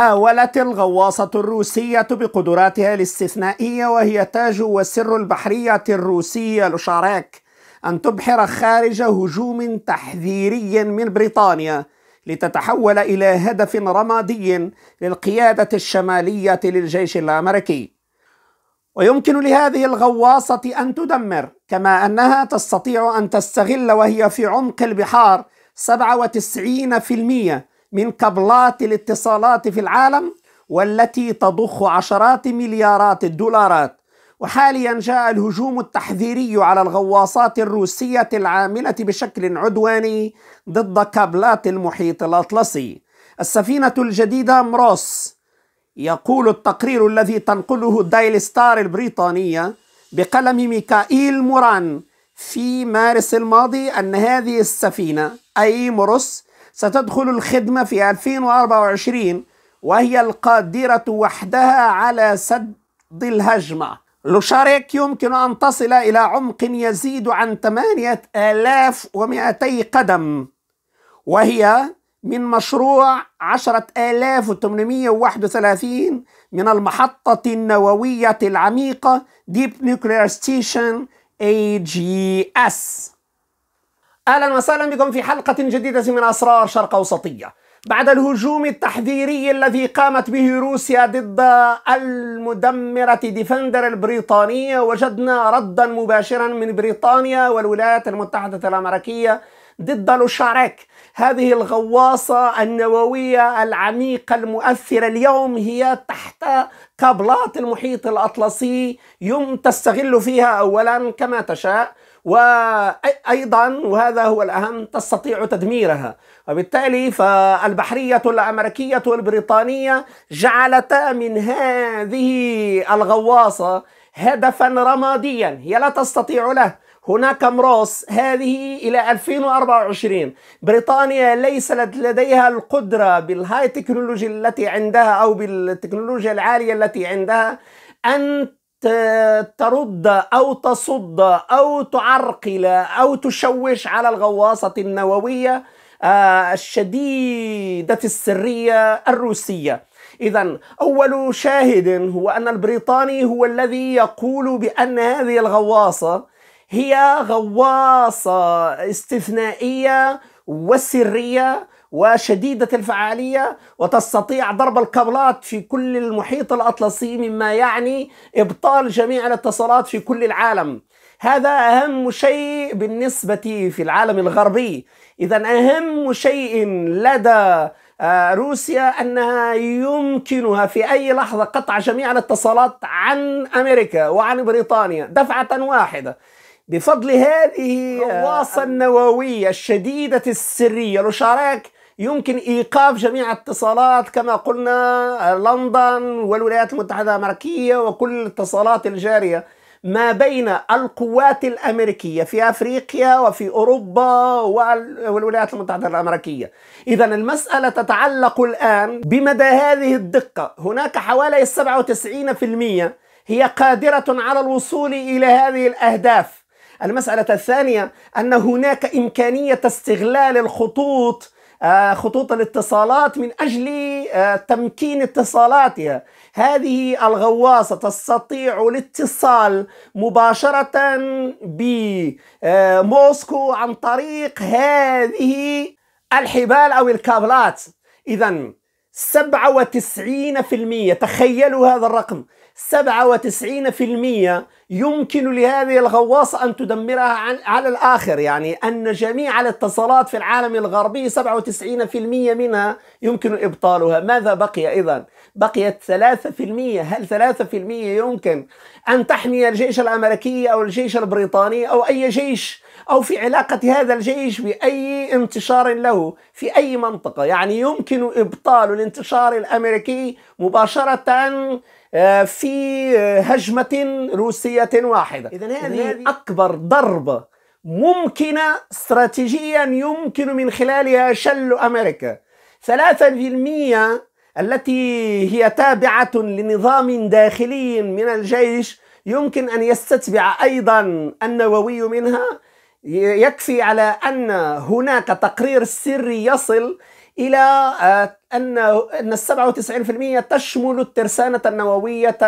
حاولت الغواصة الروسية بقدراتها الاستثنائية وهي تاج وسر البحرية الروسية لوشاراك أن تبحر خارج هجوم تحذيري من بريطانيا لتتحول إلى هدف رمادي للقيادة الشمالية للجيش الأمريكي ويمكن لهذه الغواصة أن تدمر كما أنها تستطيع أن تستغل وهي في عمق البحار 97% من كبلات الاتصالات في العالم والتي تضخ عشرات مليارات الدولارات وحاليا جاء الهجوم التحذيري على الغواصات الروسية العاملة بشكل عدواني ضد كابلات المحيط الأطلسي السفينة الجديدة مروس يقول التقرير الذي تنقله دايل ستار البريطانية بقلم ميكائيل موران في مارس الماضي أن هذه السفينة أي مروس ستدخل الخدمة في 2024 وهي القادرة وحدها على سد الهجمة لوشاريك يمكن أن تصل إلى عمق يزيد عن 8200 قدم وهي من مشروع 10831 من المحطة النووية العميقة Deep Nuclear Station AGS اهلا وسهلا بكم في حلقه جديده من اسرار شرق اوسطيه. بعد الهجوم التحذيري الذي قامت به روسيا ضد المدمره ديفندر البريطانيه وجدنا ردا مباشرا من بريطانيا والولايات المتحده الامريكيه ضد لوشاريك هذه الغواصة النووية العميقة المؤثرة اليوم هي تحت كابلات المحيط الأطلسي يم تستغل فيها أولا كما تشاء وأيضا وهذا هو الأهم تستطيع تدميرها وبالتالي فالبحرية الأمريكية والبريطانية جعلتا من هذه الغواصة هدفا رماديا هي لا تستطيع له هناك مروس هذه إلى 2024 بريطانيا ليس لديها القدرة بالهاي تكنولوجي التي عندها أو بالتكنولوجيا العالية التي عندها أن ترد أو تصد أو تعرقل أو تشوش على الغواصة النووية آه، الشديدة السرية الروسية إذا أول شاهد هو أن البريطاني هو الذي يقول بأن هذه الغواصة هي غواصة استثنائية وسرية وشديدة الفعالية وتستطيع ضرب الكابلات في كل المحيط الأطلسي مما يعني إبطال جميع الاتصالات في كل العالم هذا أهم شيء بالنسبة في العالم الغربي إذا أهم شيء لدى آه، روسيا أنها يمكنها في أي لحظة قطع جميع الاتصالات عن أمريكا وعن بريطانيا دفعة واحدة بفضل هذه الغواصة النووية الشديدة السرية لشراك يمكن ايقاف جميع اتصالات كما قلنا لندن والولايات المتحده الامريكيه وكل الاتصالات الجاريه ما بين القوات الامريكيه في افريقيا وفي اوروبا والولايات المتحده الامريكيه. اذا المساله تتعلق الان بمدى هذه الدقه، هناك حوالي 97% هي قادره على الوصول الى هذه الاهداف. المساله الثانيه ان هناك امكانيه استغلال الخطوط آه، خطوط الاتصالات من أجل آه، تمكين اتصالاتها هذه الغواصة تستطيع الاتصال مباشرة بموسكو آه، عن طريق هذه الحبال أو الكابلات إذا 97% تخيلوا هذا الرقم 97% يمكن لهذه الغواصة أن تدمرها عن على الآخر يعني أن جميع الاتصالات في العالم الغربي 97% منها يمكن إبطالها ماذا بقي إذا؟ بقيت 3% هل 3% يمكن أن تحمي الجيش الأمريكي أو الجيش البريطاني أو أي جيش أو في علاقة هذا الجيش بأي انتشار له في أي منطقة يعني يمكن إبطال الانتشار الأمريكي مباشرة آه، في هجمة روسية واحدة إذا هذه أكبر ضربة ممكنة استراتيجيا يمكن من خلالها شل أمريكا 3% التي هي تابعة لنظام داخلي من الجيش يمكن أن يستتبع أيضا النووي منها يكفي على أن هناك تقرير سري يصل إلى آه، أن أن 97% تشمل الترسانة النووية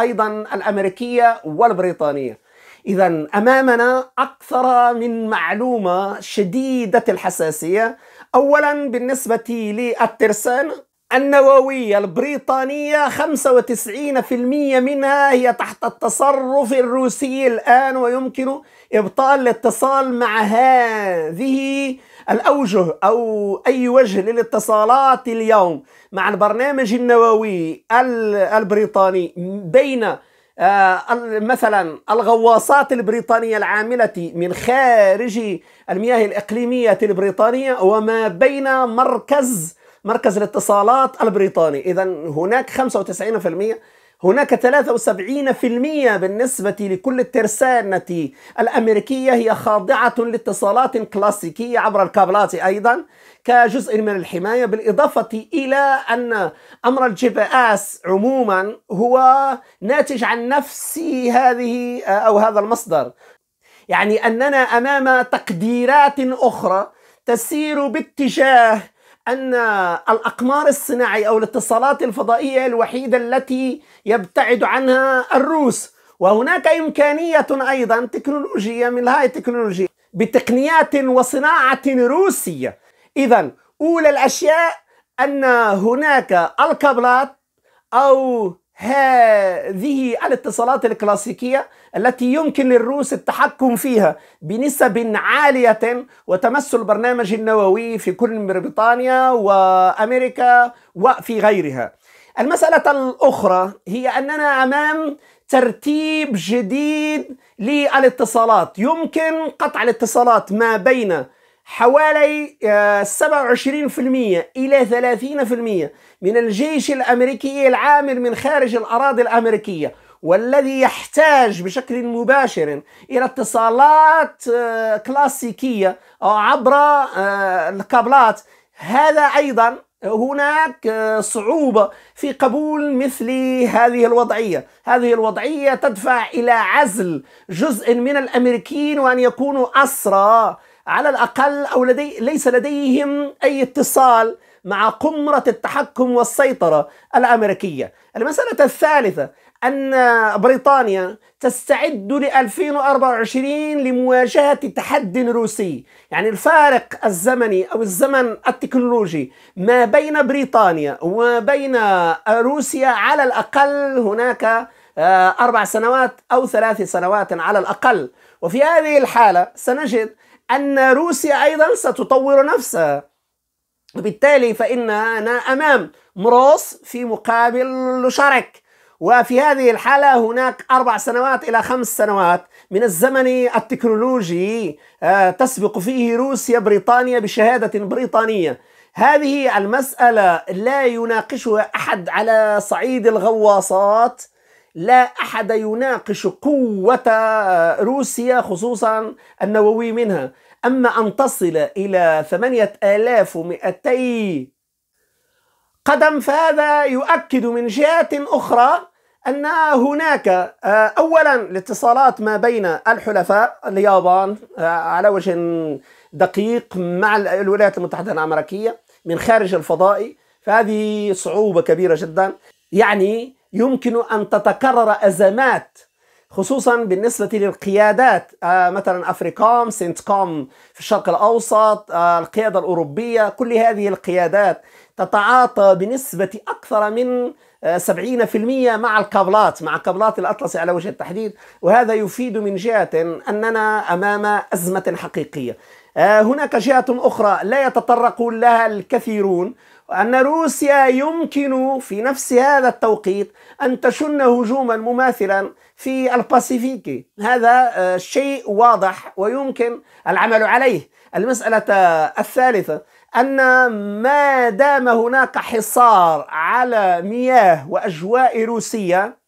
أيضا الأمريكية والبريطانية إذا أمامنا أكثر من معلومة شديدة الحساسية أولا بالنسبة للترسانة النووية البريطانية 95% منها هي تحت التصرف الروسي الآن ويمكن إبطال الاتصال مع هذه الأوجه أو أي وجه للاتصالات اليوم مع البرنامج النووي البريطاني بين آه، مثلا الغواصات البريطانية العاملة من خارج المياه الإقليمية البريطانية وما بين مركز مركز الاتصالات البريطاني إذا هناك 95% هناك 73% بالنسبة لكل الترسانة الأمريكية هي خاضعة لاتصالات كلاسيكية عبر الكابلات أيضا كجزء من الحماية بالإضافة إلى أن أمر الجي بي اس عموما هو ناتج عن نفس هذه أو هذا المصدر يعني أننا أمام تقديرات أخرى تسير باتجاه أن الأقمار الصناعية أو الاتصالات الفضائية الوحيدة التي يبتعد عنها الروس وهناك إمكانية أيضا تكنولوجية من الهاي تكنولوجيا بتقنيات وصناعة روسية إذا أولى الأشياء أن هناك الكابلات أو هذه الاتصالات الكلاسيكية التي يمكن للروس التحكم فيها بنسب عالية وتمس البرنامج النووي في كل بريطانيا وأمريكا وفي غيرها المسألة الأخرى هي أننا أمام ترتيب جديد للاتصالات يمكن قطع الاتصالات ما بين حوالي 27% آه، إلى 30% من الجيش الامريكي العامل من خارج الاراضي الامريكيه والذي يحتاج بشكل مباشر الى اتصالات آه، كلاسيكيه او عبر آه، الكابلات هذا ايضا هناك آه، صعوبة في قبول مثل هذه الوضعية هذه الوضعية تدفع إلى عزل جزء من الأمريكيين وأن يكونوا أسرى على الأقل أو لدي ليس لديهم أي اتصال مع قمرة التحكم والسيطرة الأمريكية المسألة الثالثة أن بريطانيا تستعد ل 2024 لمواجهة تحدي روسي يعني الفارق الزمني أو الزمن التكنولوجي ما بين بريطانيا وبين روسيا على الأقل هناك آه، أربع سنوات أو ثلاث سنوات على الأقل وفي هذه الحالة سنجد أن روسيا أيضا ستطور نفسها وبالتالي فإننا أمام مروس في مقابل شرك وفي هذه الحالة هناك أربع سنوات إلى خمس سنوات من الزمن التكنولوجي آه، تسبق فيه روسيا بريطانيا بشهادة بريطانية هذه المسألة لا يناقشها أحد على صعيد الغواصات لا أحد يناقش قوة روسيا خصوصا النووي منها أما أن تصل إلى 8200 قدم فهذا يؤكد من جهة أخرى أن هناك آه، أولا الاتصالات ما بين الحلفاء اليابان آه، على وجه دقيق مع الولايات المتحدة الأمريكية من خارج الفضائي فهذه صعوبة كبيرة جدا يعني يمكن أن تتكرر أزمات خصوصا بالنسبة للقيادات آه، مثلا أفريقام سنتكام في الشرق الأوسط آه، القيادة الأوروبية كل هذه القيادات تتعاطى بنسبة أكثر من 70% آه، مع الكابلات مع كابلات الأطلسي على وجه التحديد وهذا يفيد من جهة أننا أمام أزمة حقيقية آه، هناك جهة أخرى لا يتطرق لها الكثيرون أن روسيا يمكن في نفس هذا التوقيت أن تشن هجوما مماثلا في الباسيفيكي هذا آه، شيء واضح ويمكن العمل عليه المسألة آه، الثالثة أن ما دام هناك حصار على مياه وأجواء روسية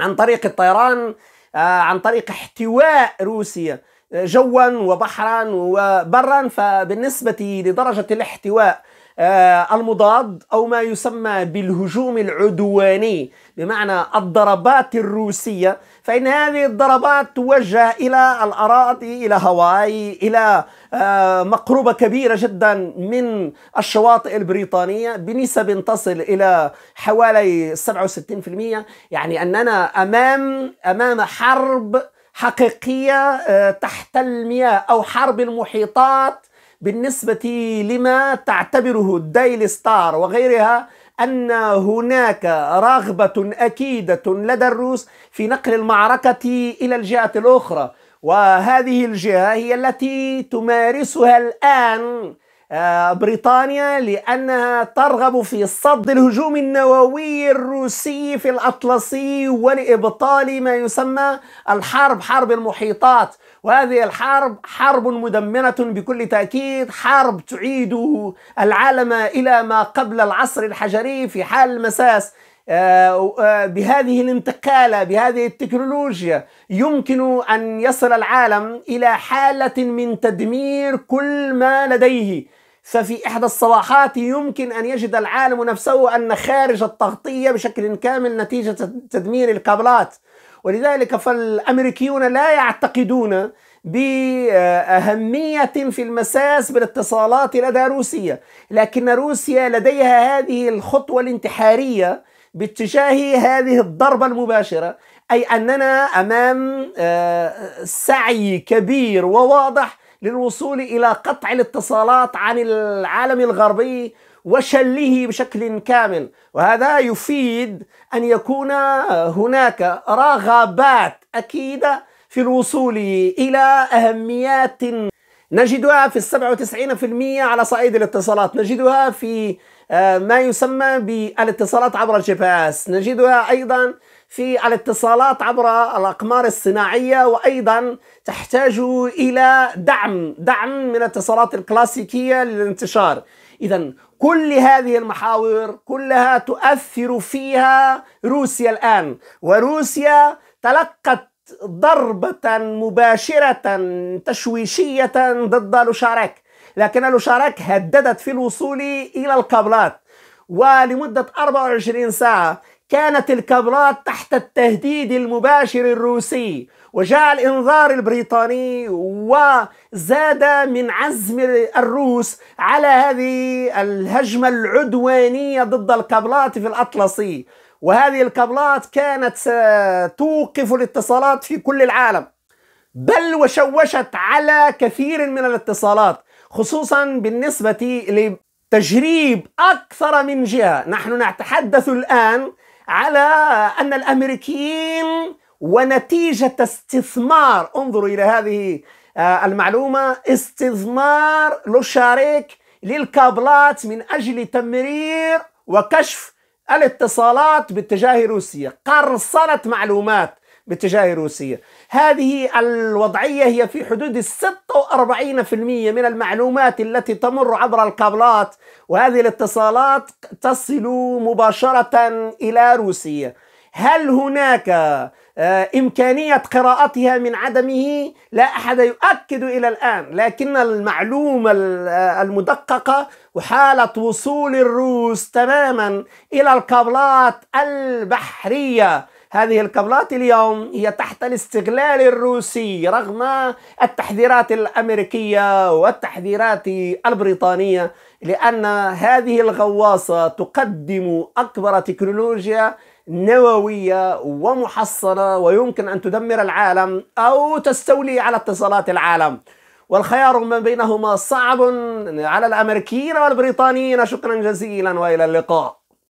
عن طريق الطيران عن طريق احتواء روسيا جوا وبحرا وبرا فبالنسبة لدرجة الاحتواء آه، المضاد أو ما يسمى بالهجوم العدواني بمعنى الضربات الروسية فإن هذه الضربات توجه إلى الأراضي إلى هاواي إلى آه، مقربة كبيرة جدا من الشواطئ البريطانية بنسب تصل إلى حوالي 67% يعني أننا أمام أمام حرب حقيقية آه، تحت المياه أو حرب المحيطات بالنسبة لما تعتبره الدايل ستار وغيرها أن هناك رغبة أكيدة لدى الروس في نقل المعركة إلى الجهة الأخرى وهذه الجهة هي التي تمارسها الآن آه، بريطانيا لأنها ترغب في صد الهجوم النووي الروسي في الأطلسي ولإبطال ما يسمى الحرب حرب المحيطات وهذه الحرب حرب مدمرة بكل تأكيد حرب تعيد العالم إلى ما قبل العصر الحجري في حال المساس آه، آه، بهذه الانتقالة بهذه التكنولوجيا يمكن أن يصل العالم إلى حالة من تدمير كل ما لديه ففي إحدى الصباحات يمكن أن يجد العالم نفسه أن خارج التغطية بشكل كامل نتيجة تدمير الكابلات ولذلك فالأمريكيون لا يعتقدون بأهمية في المساس بالاتصالات لدى روسيا لكن روسيا لديها هذه الخطوة الانتحارية باتجاه هذه الضربة المباشرة أي أننا أمام آه، سعي كبير وواضح للوصول إلى قطع الاتصالات عن العالم الغربي وشله بشكل كامل وهذا يفيد أن يكون هناك رغبات أكيدة في الوصول إلى أهميات نجدها في 97% على صعيد الاتصالات نجدها في آه، ما يسمى بالاتصالات عبر الجي بي اس نجدها أيضا في الاتصالات عبر الأقمار الصناعية وأيضا تحتاج إلى دعم دعم من الاتصالات الكلاسيكية للانتشار إذا كل هذه المحاور كلها تؤثر فيها روسيا الآن وروسيا تلقت ضربة مباشرة تشويشية ضد لوشارك لكن لوشارك هددت في الوصول إلى القبلات ولمدة 24 ساعة كانت الكابلات تحت التهديد المباشر الروسي وجاء الانذار البريطاني وزاد من عزم الروس على هذه الهجمه العدوانيه ضد الكابلات في الاطلسي وهذه الكابلات كانت توقف الاتصالات في كل العالم بل وشوشت على كثير من الاتصالات خصوصا بالنسبه لتجريب اكثر من جهه نحن نتحدث الان على أن الأمريكيين ونتيجة استثمار انظروا إلى هذه آه، المعلومة استثمار لوشاريك للكابلات من أجل تمرير وكشف الاتصالات باتجاه روسيا قرصنة معلومات باتجاه روسيا هذه الوضعية هي في حدود 46% من المعلومات التي تمر عبر القابلات وهذه الاتصالات تصل مباشرة إلى روسيا هل هناك آه، إمكانية قراءتها من عدمه لا أحد يؤكد إلى الآن لكن المعلومة آه، المدققة وحالة وصول الروس تماما إلى الكابلات البحرية هذه القبلات اليوم هي تحت الاستغلال الروسي رغم التحذيرات الامريكيه والتحذيرات البريطانيه لان هذه الغواصه تقدم اكبر تكنولوجيا نوويه ومحصنه ويمكن ان تدمر العالم او تستولي على اتصالات العالم والخيار ما بينهما صعب على الامريكيين والبريطانيين شكرا جزيلا والى اللقاء